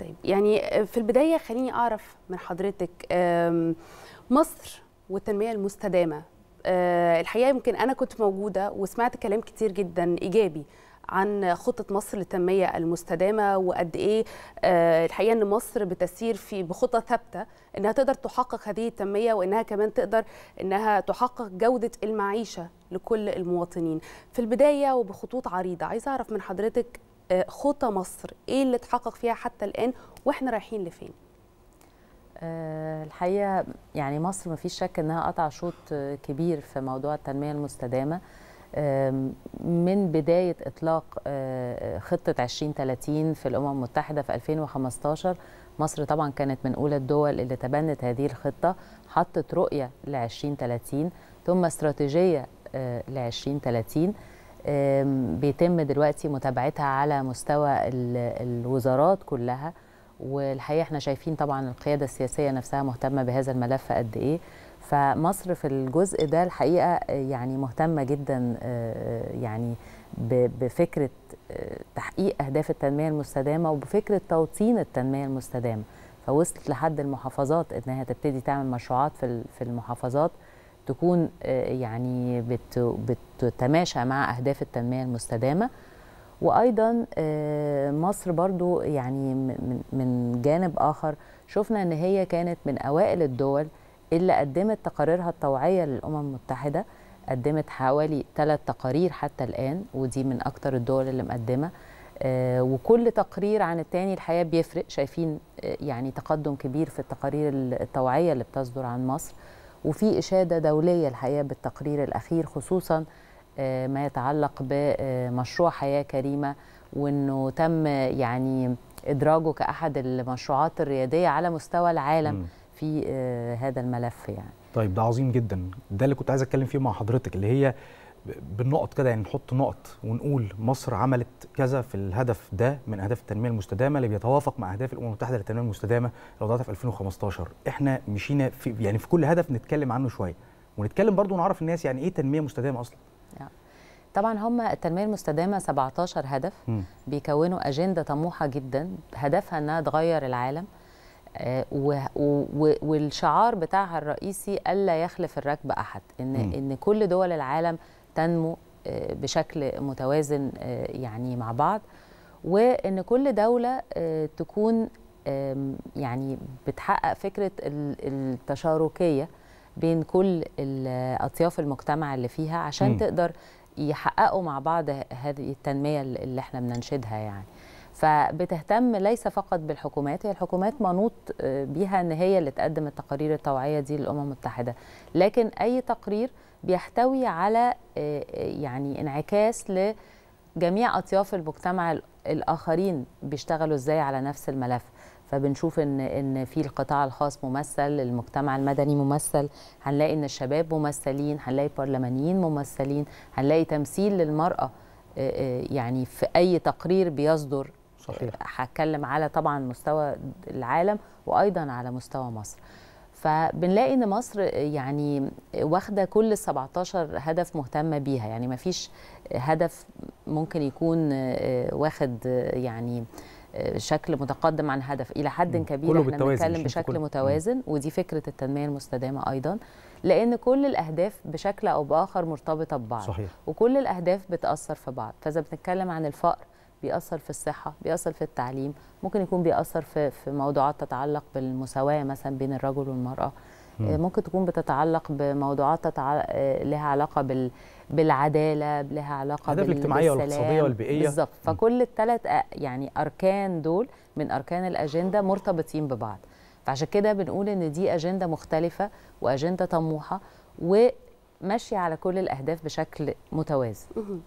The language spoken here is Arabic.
طيب يعني آه، في البداية خليني أعرف من حضرتك مصر والتنمية المستدامة آه، الحقيقة يمكن أنا كنت موجودة وسمعت كلام كتير جدا إيجابي عن خطة مصر للتنمية المستدامة وقد إيه آه، الحقيقة أن مصر بتسير في بخطة ثابتة أنها تقدر تحقق هذه التنمية وأنها كمان تقدر أنها تحقق جودة المعيشة لكل المواطنين في البداية وبخطوط عريضة عايزة أعرف من حضرتك آه، خطى مصر ايه اللي اتحقق فيها حتى الان واحنا رايحين لفين آه، الحقيقه يعني مصر ما فيش شك انها قطع شوط آه، كبير في موضوع التنميه المستدامه من بداية إطلاق خطة 2030 في الأمم المتحدة في 2015 مصر طبعا كانت من أولى الدول اللي تبنت هذه الخطة حطت رؤية ل 2030 ثم استراتيجية ل 2030 بيتم دلوقتي متابعتها على مستوى الوزارات كلها والحقيقه احنا شايفين طبعا القياده السياسيه نفسها مهتمه بهذا الملف قد ايه فمصر في الجزء ده الحقيقه آه، يعني مهتمه جدا آه، آه، يعني بفكره تحقيق اهداف التنميه المستدامه وبفكره توطين التنميه المستدامه فوصلت لحد المحافظات انها تبتدي تعمل مشروعات في المحافظات تكون آه، يعني بتتماشى مع أهداف التنمية المستدامة وايضا آه، مصر برضو يعني من جانب اخر شفنا ان هي كانت من اوائل الدول اللي قدمت تقاريرها الطوعيه للامم المتحده قدمت حوالي ثلاث تقارير حتى الان ودي من اكتر الدول اللي مقدمه آه، وكل تقرير عن التاني الحقيقه بيفرق شايفين يعني تقدم كبير في التقارير الطوعيه اللي بتصدر عن مصر وفي إشادة دولية الحقيقة بالتقرير الأخير خصوصا آه، ما يتعلق بمشروع حياة كريمة وأنه تم يعني إدراجه كأحد المشروعات الريادية على مستوى العالم في آه، هذا الملف يعني طيب ده عظيم جدا ده اللي كنت عايز أتكلم فيه مع حضرتك اللي هي بالنقط كده يعني نحط نقط ونقول مصر عملت كذا في الهدف ده من اهداف التنميه المستدامه اللي بيتوافق مع اهداف الامم المتحده للتنميه المستدامه اللي وضعتها في 2015 احنا مشينا في يعني في كل هدف نتكلم عنه شويه ونتكلم برضو ونعرف الناس يعني ايه تنميه مستدامه اصلا نعم. طبعا هم التنميه المستدامه 17 هدف بيكونوا اجنده طموحه جدا هدفها انها تغير العالم آه، والشعار بتاعها الرئيسي الا يخلف الركب احد ان ان كل دول العالم تنمو آه، بشكل متوازن آه، يعني مع بعض وان كل دوله آه، تكون يعني بتحقق فكره التشاركيه بين كل اطياف المجتمع اللي فيها عشان م. تقدر يحققوا مع بعض هذه التنميه اللي احنا بننشدها يعني فبتهتم ليس فقط بالحكومات هي الحكومات منوط آه، بيها ان هي اللي تقدم التقارير التوعيه دي للامم المتحده لكن اي تقرير بيحتوي على آه، آه، يعني انعكاس لجميع اطياف المجتمع الاخرين بيشتغلوا ازاي على نفس الملف فبنشوف ان ان في القطاع الخاص ممثل المجتمع المدني ممثل هنلاقي ان الشباب ممثلين هنلاقي برلمانيين ممثلين هنلاقي تمثيل للمراه يعني في اي تقرير بيصدر صحيح هتكلم على طبعا مستوى العالم وايضا على مستوى مصر فبنلاقي ان مصر يعني واخده كل ال 17 هدف مهتمه بيها يعني ما فيش هدف ممكن يكون آه، واخد آه، يعني آه، شكل متقدم عن هدف الى حد كبير احنا بنتكلم بشكل متوازن ودي فكره التنميه المستدامه ايضا لان كل الاهداف بشكل او باخر مرتبطه ببعض صحيح. وكل الاهداف بتاثر في بعض فاذا بنتكلم عن الفقر بيأثر في الصحة بيأثر في التعليم ممكن يكون بيأثر في, في موضوعات تتعلق بالمساواة مثلا بين الرجل والمرأة آه، ممكن تكون بتتعلق بموضوعات لها علاقة بال... بالعدالة لها علاقة بال... الاجتماعية والاقتصادية والبيئية بالظبط فكل الثلاث يعني أركان دول من أركان الأجندة مرتبطين ببعض فعشان كده بنقول إن دي أجندة مختلفة وأجندة طموحة و على كل الاهداف بشكل متوازن